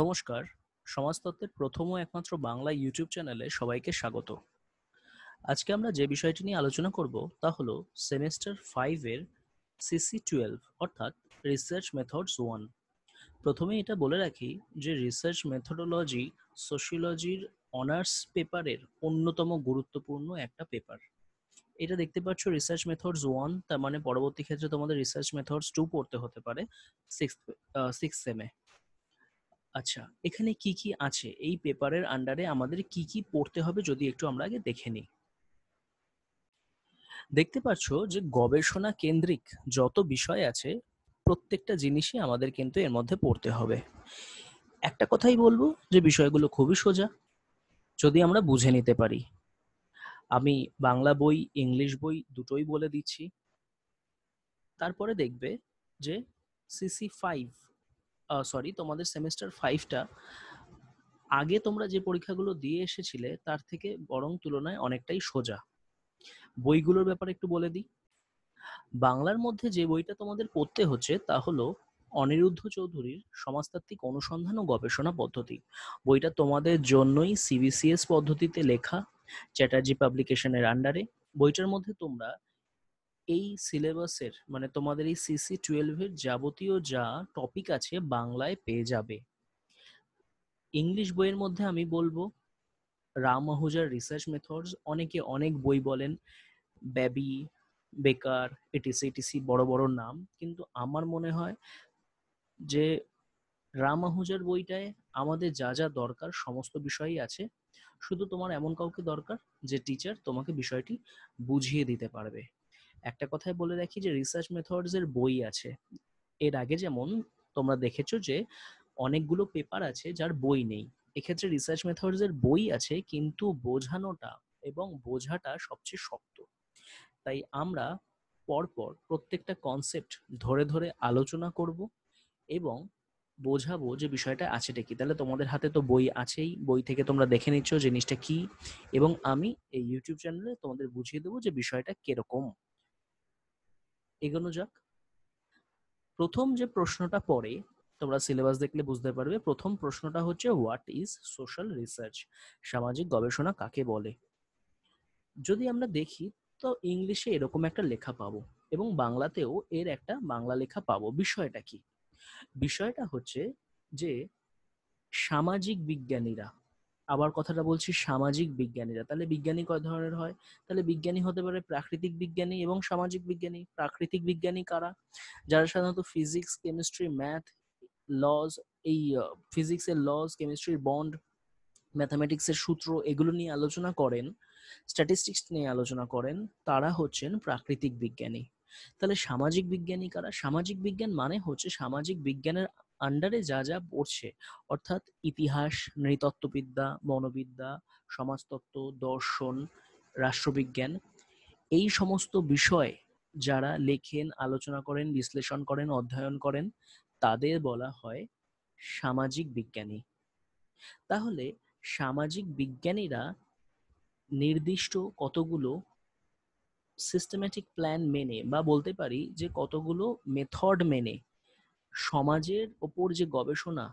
নমস্কার সমাজতত্ত্বের প্রথম ও একমাত্র বাংলা ইউটিউব চ্যানেলে সবাইকে স্বাগত আজকে আমরা যে বিষয়টি নিয়ে আলোচনা করব তা হলো সেমিস্টার ফাইভের সিসি টুয়েলভ অর্থাৎ রিসার্চ মেথডস ওয়ান প্রথমে এটা বলে রাখি যে রিসার্চ মেথডোলজি সোশিওলজির অনার্স পেপারের অন্যতম গুরুত্বপূর্ণ একটা পেপার এটা দেখতে পাচ্ছ রিসার্চ মেথডস ওয়ান তার মানে পরবর্তী ক্ষেত্রে তোমাদের রিসার্চ মেথডস টু পড়তে হতে পারে সিক্স সিক্স সেমে আচ্ছা এখানে কি কি আছে এই পেপারের আন্ডারে আমাদের কি কি পড়তে হবে যদি একটু আমরা আগে দেখে নিই দেখতে পাচ্ছ যে গবেষণা কেন্দ্রিক যত বিষয় আছে প্রত্যেকটা জিনিসই আমাদের কিন্তু এর মধ্যে পড়তে হবে একটা কথাই বলবো যে বিষয়গুলো খুবই সোজা যদি আমরা বুঝে নিতে পারি আমি বাংলা বই ইংলিশ বই দুটোই বলে দিচ্ছি তারপরে দেখবে যে সিসি ফাইভ সরি তোমাদের সেমিস্টার ফাইভটা আগে তোমরা যে পরীক্ষাগুলো দিয়ে এসেছিলে তার থেকে বরং তুলনায় অনেকটাই সোজা বইগুলোর ব্যাপারে একটু বলে দিই বাংলার মধ্যে যে বইটা তোমাদের পড়তে হচ্ছে তা হলো অনিরুদ্ধ চৌধুরীর সমাজতাত্ত্বিক অনুসন্ধান ও গবেষণা পদ্ধতি বইটা তোমাদের জন্যই সিবিসিএস পদ্ধতিতে লেখা চ্যাটার্জি পাবলিকেশনের আন্ডারে বইটার মধ্যে তোমরা এই সিলেবাসের মানে তোমাদের এই সিসি টুয়েলভের যাবতীয় যা টপিক আছে বাংলায় পেয়ে যাবে ইংলিশ বইয়ের মধ্যে আমি বলবো রাম আহুজার রিসার্চ মেথডস অনেকে অনেক বই বলেন ব্যাবি বেকার এটিসি এটিসি বড় বড় নাম কিন্তু আমার মনে হয় যে রাম আহুজার বইটায় আমাদের যা যা দরকার সমস্ত বিষয়ই আছে শুধু তোমার এমন কাউকে দরকার যে টিচার তোমাকে বিষয়টি বুঝিয়ে দিতে পারবে একটা কথাই বলে রাখি যে রিসার্চ মেথডস এর বই আছে এর আগে যেমন তোমরা দেখেছো যে অনেকগুলো পেপার আছে যার বই নেই এক্ষেত্রে রিসার্চ মেথডস এর বই আছে কিন্তু বোঝানোটা এবং বোঝাটা সবচেয়ে শক্ত তাই আমরা পরপর প্রত্যেকটা কনসেপ্ট ধরে ধরে আলোচনা করব এবং বোঝাবো যে বিষয়টা আছে কি তাহলে তোমাদের হাতে তো বই আছেই বই থেকে তোমরা দেখে নিচ্ছ জিনিসটা কি এবং আমি এই ইউটিউব চ্যানেলে তোমাদের বুঝিয়ে দেবো যে বিষয়টা কিরকম এগোনো যাক প্রথম যে প্রশ্নটা পড়ে তোমরা সিলেবাস দেখলে বুঝতে পারবে প্রথম প্রশ্নটা হচ্ছে হোয়াট ইজ সোশ্যাল রিসার্চ সামাজিক গবেষণা কাকে বলে যদি আমরা দেখি তো ইংলিশে এরকম একটা লেখা পাবো এবং বাংলাতেও এর একটা বাংলা লেখা পাবো বিষয়টা কি বিষয়টা হচ্ছে যে সামাজিক বিজ্ঞানীরা আবার কথাটা বলছি সামাজিক বিজ্ঞানীরা তাহলে বিজ্ঞানী কয় ধরনের হয় তাহলে বিজ্ঞানী হতে পারে প্রাকৃতিক বিজ্ঞানী এবং সামাজিক বিজ্ঞানী প্রাকৃতিক বিজ্ঞানী কারা যারা সাধারণত ফিজিক্স কেমিস্ট্রি ম্যাথ লজ এই এর লজ কেমিস্ট্রির বন্ড এর সূত্র এগুলো নিয়ে আলোচনা করেন স্ট্যাটিস্টিক্স নিয়ে আলোচনা করেন তারা হচ্ছেন প্রাকৃতিক বিজ্ঞানী তাহলে সামাজিক বিজ্ঞানী কারা সামাজিক বিজ্ঞান মানে হচ্ছে সামাজিক বিজ্ঞানের আন্ডারে যা যা পড়ছে অর্থাৎ ইতিহাস নৃতত্ত্ববিদ্যা মনোবিদ্যা সমাজতত্ত্ব দর্শন রাষ্ট্রবিজ্ঞান এই সমস্ত বিষয় যারা লেখেন আলোচনা করেন বিশ্লেষণ করেন অধ্যয়ন করেন তাদের বলা হয় সামাজিক বিজ্ঞানী তাহলে সামাজিক বিজ্ঞানীরা নির্দিষ্ট কতগুলো সিস্টেম্যাটিক প্ল্যান মেনে বা বলতে পারি যে কতগুলো মেথড মেনে সমাজের ওপর যে গবেষণা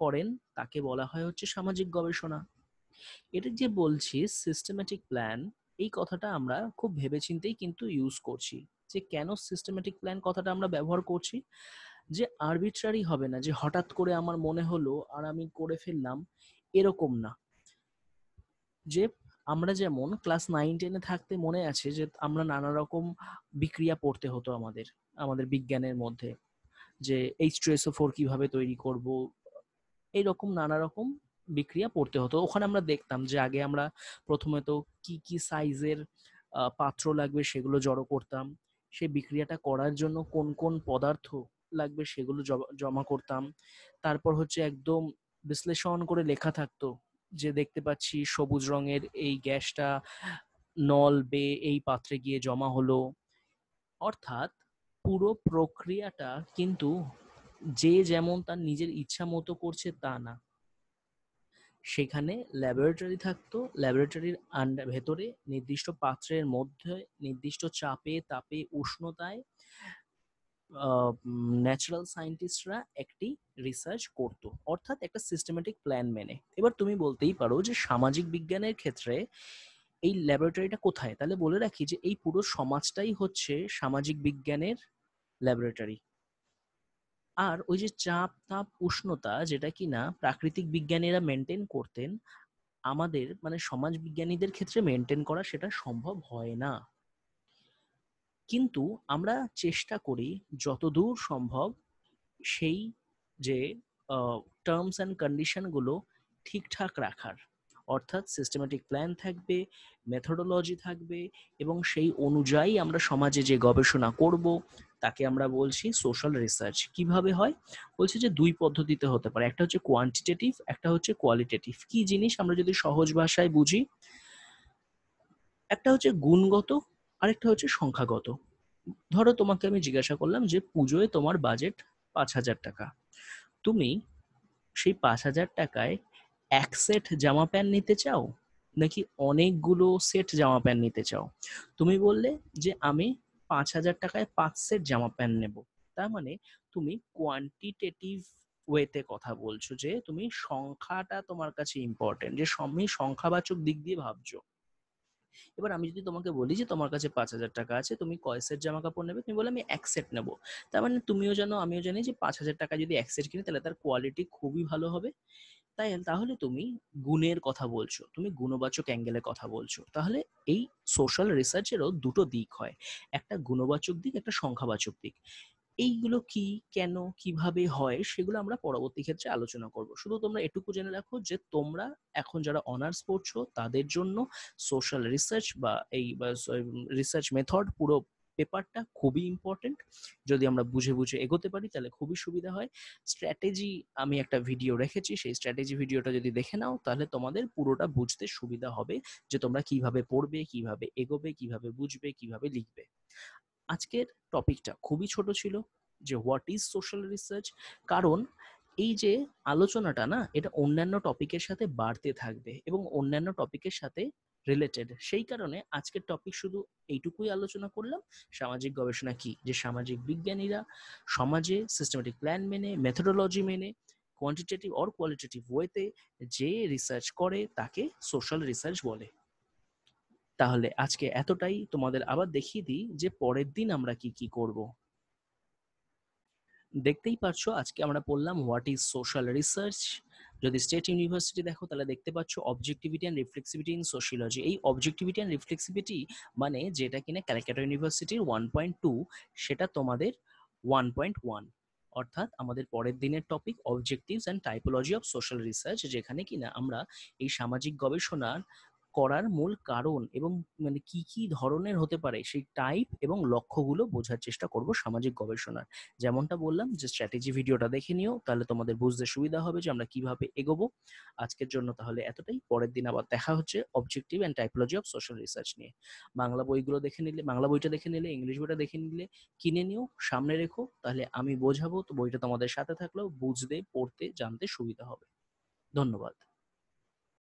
করেন তাকে বলা হয় হচ্ছে সামাজিক গবেষণা এটা যে বলছি সিস্টেম্যাটিক প্ল্যান এই কথাটা আমরা খুব ভেবেচিন্তেই কিন্তু ইউজ করছি যে কেন সিস্টেম্যাটিক প্ল্যান কথাটা আমরা ব্যবহার করছি যে আরবিট্রারি হবে না যে হঠাৎ করে আমার মনে হলো আর আমি করে ফেললাম এরকম না যে আমরা যেমন ক্লাস নাইন টেনে থাকতে মনে আছে যে আমরা নানা রকম বিক্রিয়া পড়তে হতো আমাদের আমাদের বিজ্ঞানের মধ্যে যে এইচ টু এসও ফোর কীভাবে তৈরি করব এইরকম নানা রকম বিক্রিয়া পড়তে হতো ওখানে আমরা দেখতাম যে আগে আমরা প্রথমে তো কি কি সাইজের পাত্র লাগবে সেগুলো জড়ো করতাম সেই বিক্রিয়াটা করার জন্য কোন কোন পদার্থ লাগবে সেগুলো জমা করতাম তারপর হচ্ছে একদম বিশ্লেষণ করে লেখা থাকতো যে দেখতে পাচ্ছি সবুজ রঙের এই গ্যাসটা নল বে এই পাত্রে গিয়ে জমা হলো অর্থাৎ পুরো প্রক্রিয়াটা কিন্তু যে যেমন তার নিজের ইচ্ছা মতো করছে তা না সেখানে ল্যাবরেটরি থাকতো ল্যাবরেটরির আন্ডার ভেতরে নির্দিষ্ট পাত্রের মধ্যে নির্দিষ্ট চাপে তাপে উষ্ণতায় ন্যাচারাল সায়েন্টিস্টরা একটি রিসার্চ করত অর্থাৎ একটা সিস্টেমেটিক প্ল্যান মেনে এবার তুমি বলতেই পারো যে সামাজিক বিজ্ঞানের ক্ষেত্রে এই ল্যাবরেটরিটা কোথায় তাহলে বলে রাখি যে এই পুরো সমাজটাই হচ্ছে সামাজিক বিজ্ঞানের ল্যাবরেটরি আর ওই যে চাপ তাপ উষ্ণতা যেটা কি না প্রাকৃতিক বিজ্ঞানীরা মেনটেন করতেন আমাদের মানে সমাজ বিজ্ঞানীদের ক্ষেত্রে মেনটেন করা সেটা সম্ভব হয় না কিন্তু আমরা চেষ্টা করি যতদূর সম্ভব সেই যে টার্মস অ্যান্ড কন্ডিশনগুলো ঠিকঠাক রাখার অর্থাৎ সিস্টেমেটিক প্ল্যান থাকবে মেথোডোলজি থাকবে এবং সেই অনুযায়ী আমরা সমাজে যে গবেষণা করব তাকে আমরা বলছি সোশ্যাল রিসার্চ কিভাবে হয় বলছি যে দুই পদ্ধতিতে হতে পারে একটা হচ্ছে কোয়ান্টিটেটিভ একটা হচ্ছে কোয়ালিটেটিভ কি জিনিস আমরা যদি সহজ ভাষায় বুঝি একটা হচ্ছে গুণগত আরেকটা হচ্ছে সংখ্যাগত ধরো তোমাকে আমি জিজ্ঞাসা করলাম যে পুজোয় তোমার বাজেট পাঁচ হাজার টাকা তুমি সেই পাঁচ হাজার টাকায় এক সেট জামা প্যান্ট নিতে চাও নাকি অনেকগুলো সেট জামা প্যান্ট নিতে চাও তুমি বললে যে আমি পাঁচ হাজার টাকায় পাঁচ সেট জামা প্যান্ট নেব তার মানে তুমি কোয়ান্টিটেটিভ ওয়েতে কথা বলছো যে তুমি সংখ্যাটা তোমার কাছে ইম্পর্টেন্ট যে আমি সংখ্যাবাচক দিক দিয়ে ভাবছো এবার আমি যদি তোমাকে বলি যে তোমার কাছে পাঁচ হাজার টাকা আছে তুমি কয় সেট জামা কাপড় নেবে তুমি বলে আমি এক সেট নেব তার মানে তুমিও জানো আমিও জানি যে পাঁচ হাজার টাকা যদি এক সেট কিনি তাহলে তার কোয়ালিটি খুবই ভালো হবে তাই তাহলে তুমি গুণের কথা বলছো তুমি গুণবাচক অ্যাঙ্গেলে কথা বলছো তাহলে এই সোশ্যাল রিসার্চেরও দুটো দিক হয় একটা গুণবাচক দিক একটা সংখ্যাবাচক দিক এইগুলো কি কেন কিভাবে হয় সেগুলো আমরা পরবর্তী ক্ষেত্রে আলোচনা করব শুধু তোমরা এটুকু জেনে রাখো যে তোমরা এখন যারা অনার্স পড়ছো তাদের জন্য সোশ্যাল রিসার্চ বা এই রিসার্চ মেথড পুরো পেপারটা খুবই ইম্পর্টেন্ট যদি আমরা বুঝে বুঝে এগোতে পারি তাহলে খুবই সুবিধা হয় স্ট্র্যাটেজি আমি একটা ভিডিও রেখেছি সেই স্ট্র্যাটেজি ভিডিওটা যদি দেখে নাও তাহলে তোমাদের পুরোটা বুঝতে সুবিধা হবে যে তোমরা কিভাবে পড়বে কিভাবে এগোবে কিভাবে বুঝবে কিভাবে লিখবে আজকের টপিকটা খুবই ছোট ছিল যে হোয়াট ইজ সোশ্যাল রিসার্চ কারণ এই যে আলোচনাটা না এটা অন্যান্য টপিকের সাথে বাড়তে থাকবে এবং অন্যান্য টপিকের সাথে রিলেটেড সেই কারণে আজকের টপিক শুধু এইটুকুই আলোচনা করলাম সামাজিক গবেষণা কি যে সামাজিক বিজ্ঞানীরা সমাজে সিস্টেমেটিক প্ল্যান মেনে মেথোডোলজি মেনে কোয়ান্টিটেটিভ অর কোয়ালিটেটিভ ওয়েতে যে রিসার্চ করে তাকে সোশ্যাল রিসার্চ বলে তাহলে আজকে এতটাই তোমাদের আবার দেখিয়ে দিই যে পরের দিন আমরা কি কি করব দেখতেই পারছো আজকে আমরা পড়লাম হোয়াট ইজ সোশ্যাল রিসার্চ যদি স্টেট ইউনিভার্সিটি দেখো তাহলে দেখতে পাচ্ছ objectivity and reflexivity in sociology এই অবজেক্টিভিটি অ্যান্ড রিফ্লেক্সিভিটি মানে যেটা কিনা ক্যালকাটা ইউনিভার্সিটির ওয়ান পয়েন্ট টু সেটা তোমাদের ওয়ান পয়েন্ট ওয়ান অর্থাৎ আমাদের পরের দিনের topic objectives and typology of social research যেখানে কিনা আমরা এই সামাজিক গবেষণার করার মূল কারণ এবং মানে কি কি ধরনের হতে পারে সেই টাইপ এবং লক্ষ্যগুলো বোঝার চেষ্টা করব সামাজিক গবেষণার যেমনটা বললাম যে স্ট্র্যাটেজি ভিডিওটা দেখে নিও তাহলে তোমাদের বুঝতে সুবিধা হবে যে আমরা কিভাবে এগোবো আজকের জন্য তাহলে এতটাই পরের দিন আবার দেখা হচ্ছে objective and typology of social research নিয়ে বাংলা বইগুলো দেখে নিলে বাংলা বইটা দেখে নিলে ইংলিশ বইটা দেখে নিলে কিনে নিও সামনে রেখো তাহলে আমি বোঝাবো তো বইটা তোমাদের সাথে থাকলেও বুঝতে পড়তে জানতে সুবিধা হবে ধন্যবাদ